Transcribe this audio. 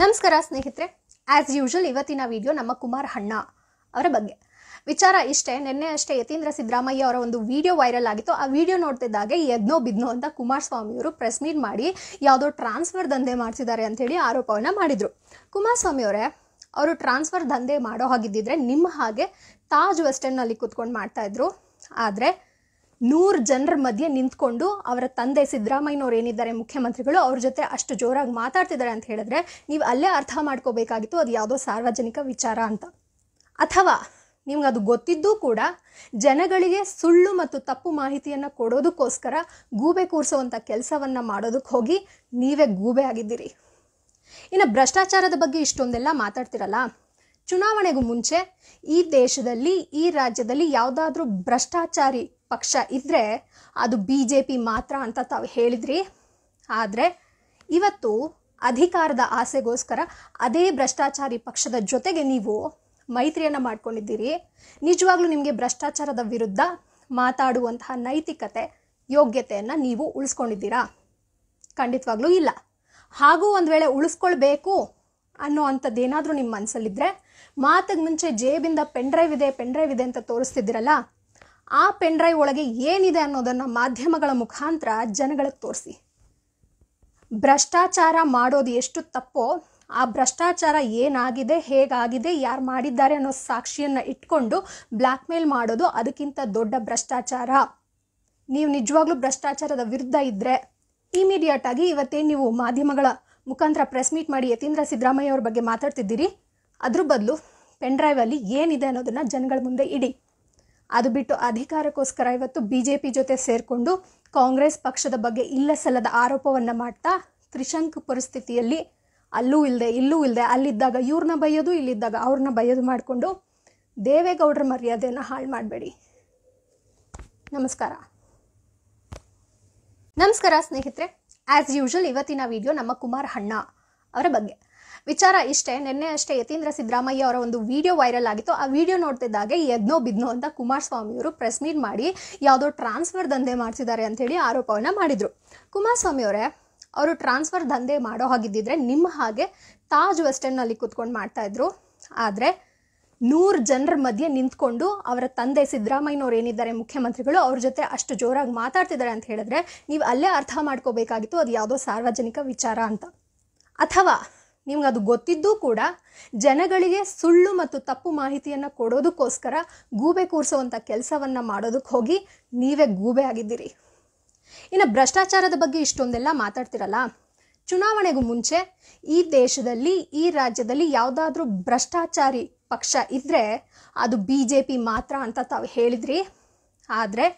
ನಮಸ್ಕಾರ ಸ್ನೇಹಿತರೆ as usual ಇವತ್ತಿನ ವಿಡಿಯೋ ನಮ್ಮ ಕುಮಾರ್ ಹಣ್ಣ ಅವರ ಬಗ್ಗೆ ವಿಚಾರ ಇಷ್ಟೇ ನಿನ್ನೆ ಅಷ್ಟೇ ಯತೀಂದ್ರ ಸಿದ್ದರಾಮಯ್ಯ ಅವರ ಒಂದು ವಿಡಿಯೋ ವೈರಲ್ ಆಗಿತ್ತು ಆ ವಿಡಿಯೋ ನೋಡ್ತಿದ್ದಾಗೆ ಎದ್ನೋ ಬಿದ್ನೋ ಅಂತ ಕುಮಾರಸ್ವಾಮಿಯವರು ಪ್ರೆಸ್ ಮೀಟ್ ಮಾಡಿ ಯಾವುದೋ ಟ್ರಾನ್ಸ್ಫರ್ ದಂಧೆ ಮಾಡಿಸಿದ್ದಾರೆ ಅಂಥೇಳಿ ಆರೋಪವನ್ನು ಮಾಡಿದರು ಕುಮಾರಸ್ವಾಮಿಯವರೇ ಅವರು ಟ್ರಾನ್ಸ್ಫರ್ ದಂಧೆ ಮಾಡೋ ಹಾಗಿದ್ದಿದ್ರೆ ನಿಮ್ಮ ಹಾಗೆ ತಾಜ್ ವೆಸ್ಟರ್ನಲ್ಲಿ ಕೂತ್ಕೊಂಡು ಮಾಡ್ತಾಯಿದ್ರು ಆದರೆ ನೂರು ಜನರ ಮಧ್ಯೆ ನಿಂತ್ಕೊಂಡು ಅವರ ತಂದೆ ಸಿದ್ದರಾಮಯ್ಯನವ್ರು ಏನಿದ್ದಾರೆ ಮುಖ್ಯಮಂತ್ರಿಗಳು ಅವ್ರ ಜೊತೆ ಅಷ್ಟು ಜೋರಾಗಿ ಮಾತಾಡ್ತಿದ್ದಾರೆ ಅಂತ ಹೇಳಿದ್ರೆ ನೀವು ಅಲ್ಲೇ ಅರ್ಥ ಮಾಡ್ಕೋಬೇಕಾಗಿತ್ತು ಅದು ಯಾವುದೋ ಸಾರ್ವಜನಿಕ ವಿಚಾರ ಅಂತ ಅಥವಾ ನಿಮ್ಗೆ ಅದು ಗೊತ್ತಿದ್ದೂ ಕೂಡ ಜನಗಳಿಗೆ ಸುಳ್ಳು ಮತ್ತು ತಪ್ಪು ಮಾಹಿತಿಯನ್ನು ಕೊಡೋದಕ್ಕೋಸ್ಕರ ಗೂಬೆ ಕೂರಿಸುವಂಥ ಕೆಲಸವನ್ನು ಮಾಡೋದಕ್ಕೆ ಹೋಗಿ ನೀವೇ ಗೂಬೆ ಆಗಿದ್ದೀರಿ ಇನ್ನು ಭ್ರಷ್ಟಾಚಾರದ ಬಗ್ಗೆ ಇಷ್ಟೊಂದೆಲ್ಲ ಮಾತಾಡ್ತಿರಲ್ಲ ಚುನಾವಣೆಗೂ ಮುಂಚೆ ಈ ದೇಶದಲ್ಲಿ ಈ ರಾಜ್ಯದಲ್ಲಿ ಯಾವುದಾದ್ರೂ ಭ್ರಷ್ಟಾಚಾರಿ ಪಕ್ಷ ಇದ್ದರೆ ಅದು ಬಿ ಜೆ ಪಿ ಮಾತ್ರ ಅಂತ ತಾವು ಹೇಳಿದ್ರಿ ಆದರೆ ಇವತ್ತು ಅಧಿಕಾರದ ಆಸೆಗೋಸ್ಕರ ಅದೇ ಭ್ರಷ್ಟಾಚಾರಿ ಪಕ್ಷದ ಜೊತೆಗೆ ನೀವು ಮೈತ್ರಿಯನ್ನು ಮಾಡ್ಕೊಂಡಿದ್ದೀರಿ ನಿಜವಾಗ್ಲೂ ನಿಮಗೆ ಭ್ರಷ್ಟಾಚಾರದ ವಿರುದ್ಧ ಮಾತಾಡುವಂತಹ ನೈತಿಕತೆ ಯೋಗ್ಯತೆಯನ್ನು ನೀವು ಉಳಿಸ್ಕೊಂಡಿದ್ದೀರಾ ಖಂಡಿತವಾಗ್ಲೂ ಇಲ್ಲ ಹಾಗೂ ಒಂದು ವೇಳೆ ಉಳಿಸ್ಕೊಳ್ಬೇಕು ಅನ್ನೋ ಅಂಥದ್ದೇನಾದರೂ ನಿಮ್ಮ ಮನಸ್ಸಲ್ಲಿದ್ದರೆ ಮಾತಿಗೆ ಮುಂಚೆ ಜೇಬಿಂದ ಡ್ರೈವ್ ಇದೆ ಡ್ರೈವ್ ಇದೆ ಅಂತ ತೋರಿಸ್ತಿದ್ದೀರಲ್ಲ ಆ ಪೆನ್ ಡ್ರೈವ್ ಒಳಗೆ ಏನಿದೆ ಅನ್ನೋದನ್ನು ಮಾಧ್ಯಮಗಳ ಮುಖಾಂತರ ಜನಗಳಿಗೆ ತೋರಿಸಿ ಭ್ರಷ್ಟಾಚಾರ ಮಾಡೋದು ಎಷ್ಟು ತಪ್ಪೋ ಆ ಭ್ರಷ್ಟಾಚಾರ ಏನಾಗಿದೆ ಹೇಗಾಗಿದೆ ಯಾರು ಮಾಡಿದ್ದಾರೆ ಅನ್ನೋ ಸಾಕ್ಷಿಯನ್ನು ಇಟ್ಕೊಂಡು ಬ್ಲ್ಯಾಕ್ ಮೇಲ್ ಮಾಡೋದು ಅದಕ್ಕಿಂತ ದೊಡ್ಡ ಭ್ರಷ್ಟಾಚಾರ ನೀವು ನಿಜವಾಗ್ಲೂ ಭ್ರಷ್ಟಾಚಾರದ ವಿರುದ್ಧ ಇದ್ದರೆ ಇಮಿಡಿಯೇಟಾಗಿ ಇವತ್ತೇ ನೀವು ಮಾಧ್ಯಮಗಳ ಮುಖಾಂತರ ಪ್ರೆಸ್ ಮೀಟ್ ಮಾಡಿ ಯತೀಂದ್ರ ಸಿದ್ದರಾಮಯ್ಯ ಅವ್ರ ಬಗ್ಗೆ ಮಾತಾಡ್ತಿದ್ದೀರಿ ಅದ್ರ ಬದಲು ಪೆನ್ ಡ್ರೈವಲ್ಲಿ ಏನಿದೆ ಅನ್ನೋದನ್ನು ಜನಗಳ ಮುಂದೆ ಇಡಿ ಅದು ಬಿಟ್ಟು ಅಧಿಕಾರಕ್ಕೋಸ್ಕರ ಇವತ್ತು ಬಿ ಜೆ ಪಿ ಜೊತೆ ಸೇರಿಕೊಂಡು ಕಾಂಗ್ರೆಸ್ ಪಕ್ಷದ ಬಗ್ಗೆ ಇಲ್ಲ ಸಲ್ಲದ ಆರೋಪವನ್ನು ಮಾಡ್ತಾ ತ್ರಿಶಂಕ್ ಪರಿಸ್ಥಿತಿಯಲ್ಲಿ ಅಲ್ಲೂ ಇಲ್ಲದೆ ಇಲ್ಲೂ ಇಲ್ಲದೆ ಅಲ್ಲಿದ್ದಾಗ ಇವ್ರನ್ನ ಬೈಯೋದು ಇಲ್ಲಿದ್ದಾಗ ಅವ್ರನ್ನ ಬೈಯೋದು ಮಾಡಿಕೊಂಡು ದೇವೇಗೌಡರ ಮರ್ಯಾದೆಯನ್ನು ಹಾಳು ಮಾಡಬೇಡಿ ನಮಸ್ಕಾರ ನಮಸ್ಕಾರ ಸ್ನೇಹಿತರೆ ಆ್ಯಸ್ ಯೂಶಲ್ ಇವತ್ತಿನ ವಿಡಿಯೋ ನಮ್ಮ ಕುಮಾರ್ ಹಣ್ಣ ಅವರ ಬಗ್ಗೆ ವಿಚಾರ ಇಷ್ಟೇ ನಿನ್ನೆ ಅಷ್ಟೇ ಯತೀಂದ್ರ ಸಿದ್ದರಾಮಯ್ಯ ಅವರ ಒಂದು ವಿಡಿಯೋ ವೈರಲ್ ಆಗಿತ್ತು ಆ ವಿಡಿಯೋ ನೋಡ್ತಿದ್ದಾಗೆ ಎದ್ನೋ ಬಿದ್ನೋ ಅಂತ ಕುಮಾರಸ್ವಾಮಿಯವರು ಪ್ರೆಸ್ ಮೀಟ್ ಮಾಡಿ ಯಾವುದೋ ಟ್ರಾನ್ಸ್ಫರ್ ದಂಧೆ ಮಾಡಿಸಿದ್ದಾರೆ ಅಂಥೇಳಿ ಆರೋಪವನ್ನು ಮಾಡಿದರು ಕುಮಾರಸ್ವಾಮಿ ಅವರೇ ಅವರು ಟ್ರಾನ್ಸ್ಫರ್ ದಂಧೆ ಮಾಡೋ ಹಾಗಿದ್ದಿದ್ರೆ ನಿಮ್ಮ ಹಾಗೆ ತಾಜ್ ವೆಸ್ಟರ್ನಲ್ಲಿ ಕೂತ್ಕೊಂಡು ಮಾಡ್ತಾಯಿದ್ರು ಆದರೆ ನೂರು ಜನರ ಮಧ್ಯೆ ನಿಂತ್ಕೊಂಡು ಅವರ ತಂದೆ ಸಿದ್ದರಾಮಯ್ಯನವ್ರು ಏನಿದ್ದಾರೆ ಮುಖ್ಯಮಂತ್ರಿಗಳು ಅವ್ರ ಜೊತೆ ಅಷ್ಟು ಜೋರಾಗಿ ಮಾತಾಡ್ತಿದ್ದಾರೆ ಅಂತ ಹೇಳಿದ್ರೆ ನೀವು ಅಲ್ಲೇ ಅರ್ಥ ಮಾಡ್ಕೋಬೇಕಾಗಿತ್ತು ಅದು ಯಾವುದೋ ಸಾರ್ವಜನಿಕ ವಿಚಾರ ಅಂತ ಅಥವಾ ನಿಮ್ಗೆ ಅದು ಗೊತ್ತಿದ್ದೂ ಕೂಡ ಜನಗಳಿಗೆ ಸುಳ್ಳು ಮತ್ತು ತಪ್ಪು ಮಾಹಿತಿಯನ್ನು ಕೊಡೋದಕ್ಕೋಸ್ಕರ ಗೂಬೆ ಕೂರಿಸುವಂಥ ಕೆಲಸವನ್ನು ಮಾಡೋದಕ್ಕೆ ಹೋಗಿ ನೀವೇ ಗೂಬೆ ಆಗಿದ್ದೀರಿ ಇನ್ನು ಭ್ರಷ್ಟಾಚಾರದ ಬಗ್ಗೆ ಇಷ್ಟೊಂದೆಲ್ಲ ಮಾತಾಡ್ತಿರಲ್ಲ ಚುನಾವಣೆಗೂ ಮುಂಚೆ ಈ ದೇಶದಲ್ಲಿ ಈ ರಾಜ್ಯದಲ್ಲಿ ಯಾವುದಾದ್ರೂ ಭ್ರಷ್ಟಾಚಾರಿ ಪಕ್ಷ ಇದ್ದರೆ ಅದು ಬಿ ಜೆ ಪಿ ಮಾತ್ರ ಅಂತ ತಾವು ಹೇಳಿದ್ರಿ ಆದರೆ